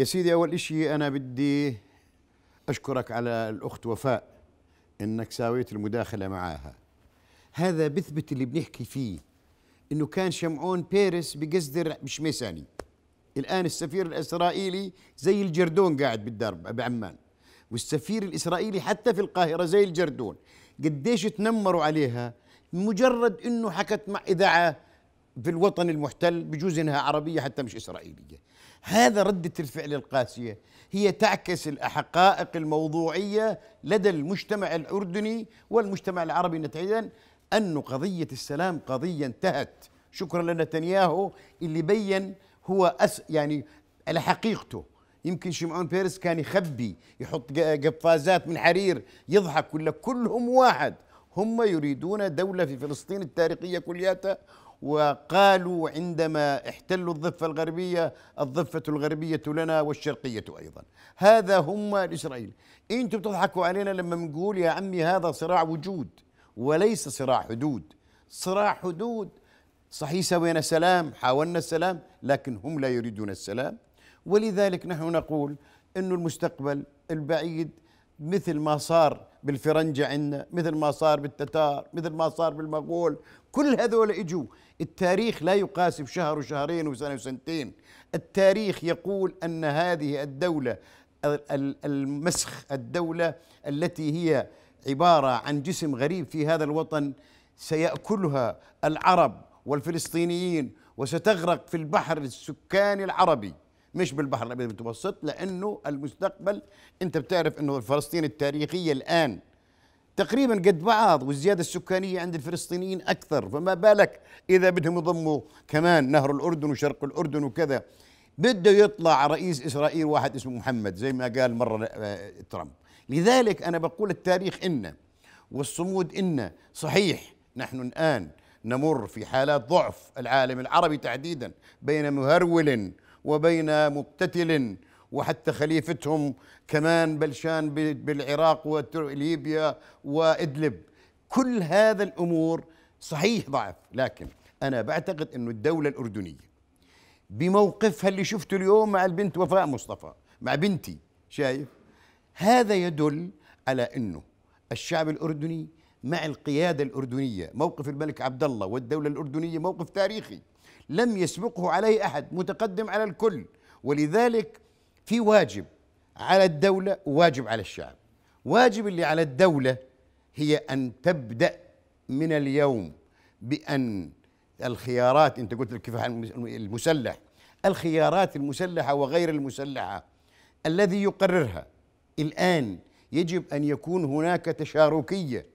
يا سيدي أول إشي أنا بدي أشكرك على الأخت وفاء إنك ساويت المداخلة معاها هذا بثبت اللي بنحكي فيه إنه كان شمعون بيرس بقصدر بشميساني الآن السفير الإسرائيلي زي الجردون قاعد بالدار بعمان والسفير الإسرائيلي حتى في القاهرة زي الجردون قديش تنمروا عليها مجرد إنه حكت مع إذاعة في الوطن المحتل بجوز انها عربيه حتى مش اسرائيليه. هذا رده الفعل القاسيه هي تعكس الحقائق الموضوعيه لدى المجتمع الاردني والمجتمع العربي نتيجه أن قضية السلام قضية انتهت شكرا لنتنياهو اللي بين هو أس يعني على حقيقته يمكن شمعون بيرس كان يخبي يحط قفازات من حرير يضحك ولا كلهم واحد هم يريدون دولة في فلسطين التاريخية كلياتها وقالوا عندما احتلوا الضفة الغربية الضفة الغربية لنا والشرقية أيضا هذا هم الإسرائيل أنتم تضحكوا علينا لما نقول يا عمي هذا صراع وجود وليس صراع حدود صراع حدود صحيح سوينا سلام حاولنا السلام لكن هم لا يريدون السلام ولذلك نحن نقول أن المستقبل البعيد مثل ما صار بالفرنجة عندنا مثل ما صار بالتتار مثل ما صار بالمغول كل هذول اجوا التاريخ لا يقاس بشهر وشهرين وسنة وسنتين التاريخ يقول أن هذه الدولة المسخ الدولة التي هي عبارة عن جسم غريب في هذا الوطن سيأكلها العرب والفلسطينيين وستغرق في البحر السكاني العربي مش بالبحر الابيض المتوسط لانه المستقبل انت بتعرف انه فلسطين التاريخيه الان تقريبا قد بعض والزياده السكانيه عند الفلسطينيين اكثر فما بالك اذا بدهم يضموا كمان نهر الاردن وشرق الاردن وكذا بده يطلع رئيس اسرائيل واحد اسمه محمد زي ما قال مره آه، ترامب لذلك انا بقول التاريخ ان والصمود ان صحيح نحن الان نمر في حالات ضعف العالم العربي تحديدا بين مهرول وبين مقتتل وحتى خليفتهم كمان بلشان بالعراق وليبيا وإدلب كل هذا الأمور صحيح ضعف لكن أنا بعتقد أن الدولة الأردنية بموقفها اللي شفته اليوم مع البنت وفاء مصطفى مع بنتي شايف هذا يدل على أنه الشعب الأردني مع القيادة الأردنية موقف الملك عبد الله والدولة الأردنية موقف تاريخي لم يسبقه عليه أحد متقدم على الكل ولذلك في واجب على الدولة وواجب على الشعب واجب اللي على الدولة هي أن تبدأ من اليوم بأن الخيارات أنت قلت الكفاح المسلح الخيارات المسلحة وغير المسلحة الذي يقررها الآن يجب أن يكون هناك تشاركية